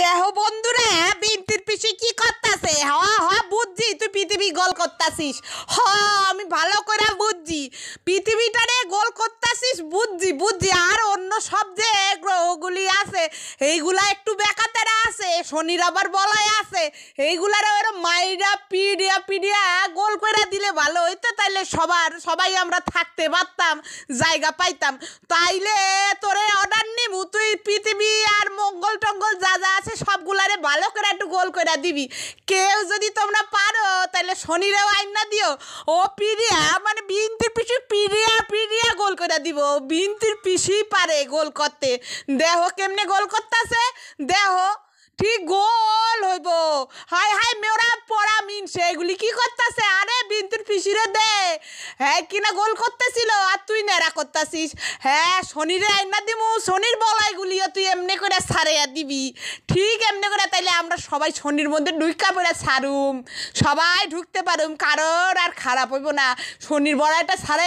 দেহ বন্ধুরা বিনতির পিছে কি করতাছে হ হ বুঝছি তুই পৃথিবী গোল করতাছিস হ আমি ভালো করে বুঝছি রে গোল করতাছিস বুঝছি বুঝছি আর অন্য সব যে গ্রহগুলি আছে এইগুলা একটু বেকাতের আছে শনির আবার বলাই আছে এইগুলার ওর মাইরা পিডিয়া পিডিয়া গোল করে দিলে ভালো হইতো তাইলে সবার সবাই আমরা থাকতে পারতাম জায়গা পাইতাম তাইলে তোরে অর্ডার নিমু পৃথিবী আর মঙ্গল টঙ্গল যা যা আছে সবগুলারে ভালো করে একটু গোল করে দিবি কেউ যদি তোমরা পারো তাহলে শনিরেও আইন না দিও ও পিরিয়া মানে বিনতির পিসি পিরিয়া পিরিয়া গোল করে দিব বিনতির পিসি পারে গোল করতে দেহ কেমনে গোল করতেছে দেহ ঠিক গোল হইব হাই হাই মেয়েরা পড়া মিনছে এগুলি কি করতেছে পিসিরে দে হ্যাঁ কিনা গোল করতেছিল আর তুই নেড়া করতেছিস হ্যাঁ শনির আইনা দিমু শনির বলাইগুলিও তুই এমনি করে সারাইয়া দিবি ঠিক এমনি করে তাইলে আমরা সবাই শনির মধ্যে ঢুকা পড়ে সারুম সবাই ঢুকতে পারুম কারোর আর খারাপ হইব না শনির বলাইটা সারাই